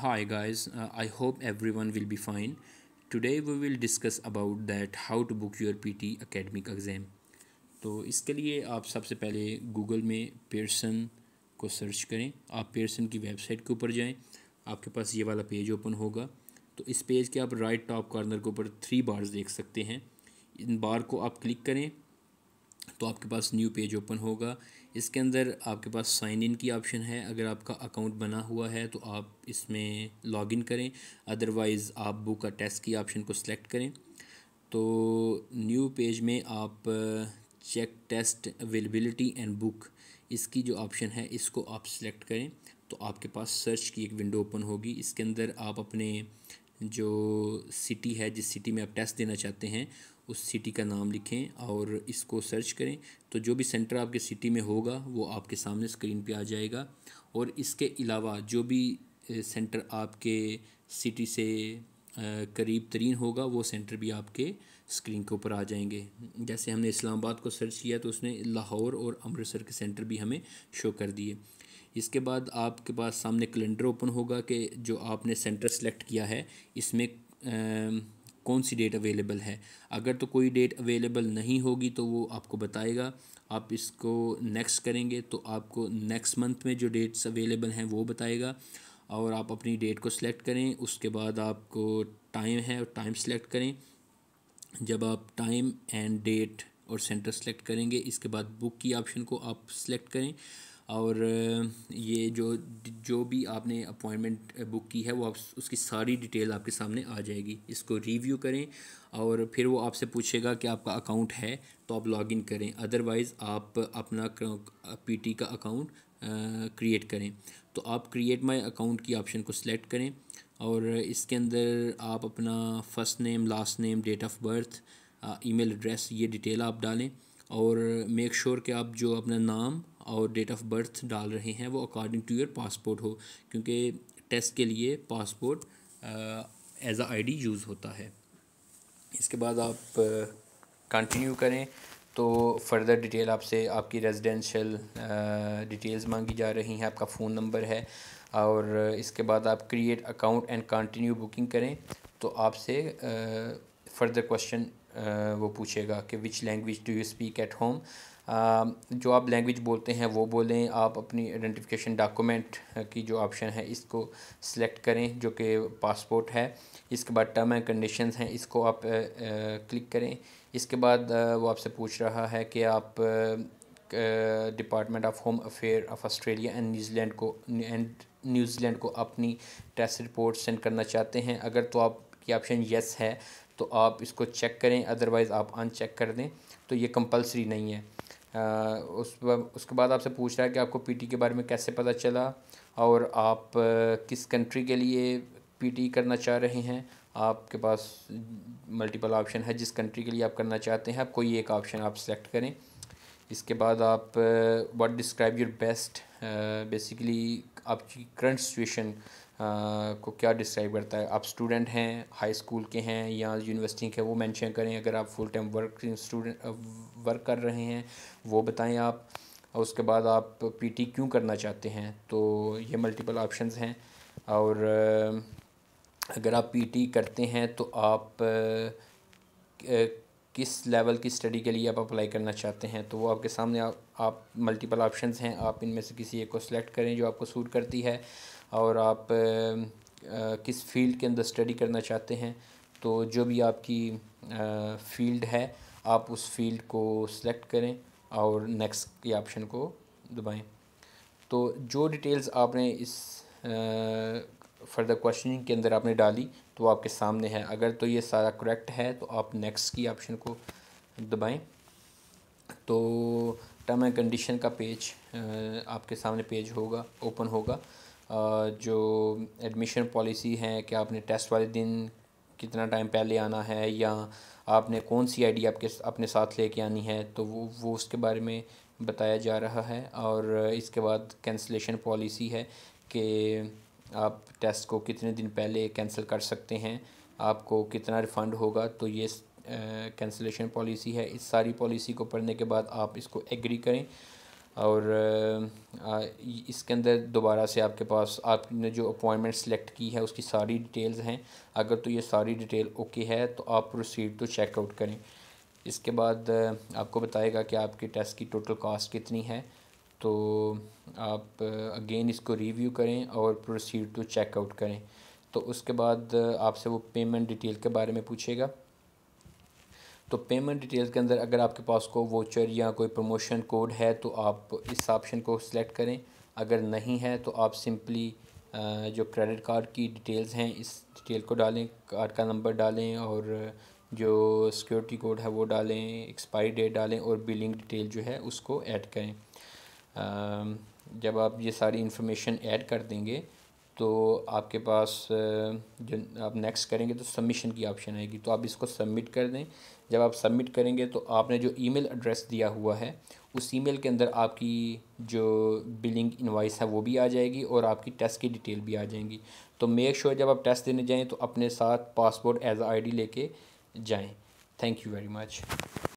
hi guys uh, i hope everyone will be fine today we will discuss about that how to book your pt academic exam तो इसके लिए आप सबसे पहले Google में Pearson को सर्च करें आप पेयरसन की वेबसाइट के ऊपर जाएं आपके पास ये वाला पेज ओपन होगा तो इस पेज के आप राइट टॉप कॉर्नर के ऊपर थ्री बार्स देख सकते हैं इन बार को आप क्लिक करें तो आपके पास न्यू पेज ओपन होगा इसके अंदर आपके पास साइन इन की ऑप्शन है अगर आपका अकाउंट बना हुआ है तो आप इसमें लॉग इन करें अदरवाइज़ आप बुक का टेस्ट की ऑप्शन को सिलेक्ट करें तो न्यू पेज में आप check test availability and book इसकी जो ऑप्शन है इसको आप सिलेक्ट करें तो आपके पास सर्च की एक विंडो ओपन होगी इसके अंदर आप अपने जो सिटी है जिस सिटी में आप टेस्ट देना चाहते हैं उस सिटी का नाम लिखें और इसको सर्च करें तो जो भी सेंटर आपके सिटी में होगा वो आपके सामने स्क्रीन पे आ जाएगा और इसके अलावा जो भी सेंटर आपके सिटी से करीब तरीन होगा वो सेंटर भी आपके स्क्रीन के ऊपर आ जाएंगे जैसे हमने इस्लामाबाद को सर्च किया तो उसने लाहौर और अमृतसर के सेंटर भी हमें शो कर दिए इसके बाद आपके पास सामने कैलेंडर ओपन होगा कि जो आपने सेंटर सेलेक्ट किया है इसमें कौन सी डेट अवेलेबल है अगर तो कोई डेट अवेलेबल नहीं होगी तो वो आपको बताएगा आप इसको नेक्स्ट करेंगे तो आपको नेक्स्ट मंथ में जो डेट्स अवेलेबल हैं वो बताएगा और आप अपनी डेट को सिलेक्ट करें उसके बाद आपको टाइम है और टाइम सेलेक्ट करें जब आप टाइम एंड डेट और सेंटर सेलेक्ट करेंगे इसके बाद बुक की ऑप्शन को आप सिलेक्ट करें और ये जो जो भी आपने अपॉइंटमेंट बुक की है वो आप उसकी सारी डिटेल आपके सामने आ जाएगी इसको रिव्यू करें और फिर वो आपसे पूछेगा कि आपका अकाउंट है तो आप लॉगिन करें अदरवाइज़ आप अपना पीटी का अकाउंट क्रिएट करें तो आप क्रिएट माय अकाउंट की ऑप्शन को सिलेक्ट करें और इसके अंदर आप अपना first name last name date of birth email address ये डिटेल आप डालें और मेक श्योर sure कि आप जो अपना नाम और डेट ऑफ बर्थ डाल रहे हैं वो अकॉर्डिंग टू योर पासपोर्ट हो क्योंकि टेस्ट के लिए passport as a ID use होता है इसके बाद आप कंटिन्यू करें तो फर्दर डिटेल आपसे आपकी रेजिडेंशियल डिटेल्स मांगी जा रही हैं आपका फ़ोन नंबर है और इसके बाद आप create account and continue booking करें तो आपसे फर्दर क्वेश्चन वो पूछेगा कि which language do you speak at home Um, जो आप लैंग्वेज बोलते हैं वो बोलें आप अपनी आइडेंटिफिकेशन डॉक्यूमेंट uh, की जो ऑप्शन है इसको सिलेक्ट करें जो कि पासपोर्ट है इसके बाद टर्म एंड कंडीशन हैं इसको आप क्लिक uh, uh, करें इसके बाद वो आपसे पूछ रहा है कि आप department of home affair of Australia and New Zealand को एंड न्यूजीलैंड को अपनी टेस्ट रिपोर्ट सेंड करना चाहते हैं अगर तो आपकी ऑप्शन येस है तो आप इसको चेक करें अदरवाइज़ आप अनचेक कर दें तो ये कंपलसरी नहीं है उस उसके बाद आपसे पूछ रहा है कि आपको पीटी के बारे में कैसे पता चला और आप किस कंट्री के लिए पीटी करना चाह रहे हैं आपके पास मल्टीपल ऑप्शन है जिस कंट्री के लिए आप करना चाहते हैं आप कोई एक ऑप्शन आप सेलेक्ट करें इसके बाद आप what describe your best basically uh, आपकी करंट सिचुएशन uh, को क्या डिस्क्राइब करता है आप स्टूडेंट हैं हाई स्कूल के हैं या यूनिवर्सिटी के वो मेंशन करें अगर आप full time work student work कर रहे हैं वो बताएं आप और उसके बाद आप पीटी क्यों करना चाहते हैं तो ये मल्टीपल ऑप्शंस हैं और uh, अगर आप पीटी करते हैं तो आप किस लेवल की स्टडी के लिए आप अप्लाई करना चाहते हैं तो वो आपके सामने आ, आप मल्टीपल ऑप्शंस हैं आप इनमें से किसी एक को सिलेक्ट करें जो आपको सूट करती है और आप आ, किस फील्ड के अंदर स्टडी करना चाहते हैं तो जो भी आपकी फील्ड है आप उस फील्ड को सिलेक्ट करें और नेक्स्ट के ऑप्शन को दबाएं तो जो डिटेल्स आपने इस फर्दर क्वेश्चनिंग के अंदर आपने डाली तो आपके सामने है अगर तो ये सारा करेक्ट है तो आप नेक्स्ट की ऑप्शन को दबाएं तो टर्म एंड कंडीशन का पेज आपके सामने पेज होगा ओपन होगा जो एडमिशन पॉलिसी है कि आपने टेस्ट वाले दिन कितना टाइम पहले आना है या आपने कौन सी आईडी आपके अपने साथ लेके आनी है तो वो वो उसके बारे में बताया जा रहा है और इसके बाद कैंसलेशन पॉलिसी है कि आप टेस्ट को कितने दिन पहले कैंसिल कर सकते हैं आपको कितना रिफ़ंड होगा तो ये कैंसिलेशन पॉलिसी है इस सारी पॉलिसी को पढ़ने के बाद आप इसको एग्री करें और इसके अंदर दोबारा से आपके पास आपने जो अपॉइंटमेंट सेलेक्ट की है उसकी सारी डिटेल्स हैं अगर तो ये सारी डिटेल ओके है तो आप प्रोसीड तो चेकआउट करें इसके बाद आपको बताएगा कि आपके टेस्ट की टोटल कॉस्ट कितनी है तो आप अगेन इसको रिव्यू करें और प्रोसीड टू चेकआउट करें तो उसके बाद आपसे वो पेमेंट डिटेल के बारे में पूछेगा तो पेमेंट डिटेल के अंदर अगर आपके पास को वोचर या कोई प्रमोशन कोड है तो आप इस ऑप्शन को सिलेक्ट करें अगर नहीं है तो आप सिंपली जो क्रेडिट कार्ड की डिटेल्स हैं इस डिटेल को डालें कार्ड का नंबर डालें और जो सिक्योरिटी कोड है वो डालें एक्सपायरी डेट डालें और बिलिंग डिटेल जो है उसको ऐड करें जब आप ये सारी इन्फॉर्मेशन ऐड कर देंगे तो आपके पास जो आप नेक्स्ट करेंगे तो सबमिशन की ऑप्शन आएगी तो आप इसको सबमिट कर दें जब आप सबमिट करेंगे तो आपने जो ईमेल एड्रेस दिया हुआ है उस ईमेल के अंदर आपकी जो बिलिंग इनवाइस है वो भी आ जाएगी और आपकी टेस्ट की डिटेल भी आ जाएंगी तो मेक श्योर sure जब आप टेस्ट देने जाएँ तो अपने साथ पासपोर्ट एज आई डी लेके जाएँ थैंक यू वेरी मच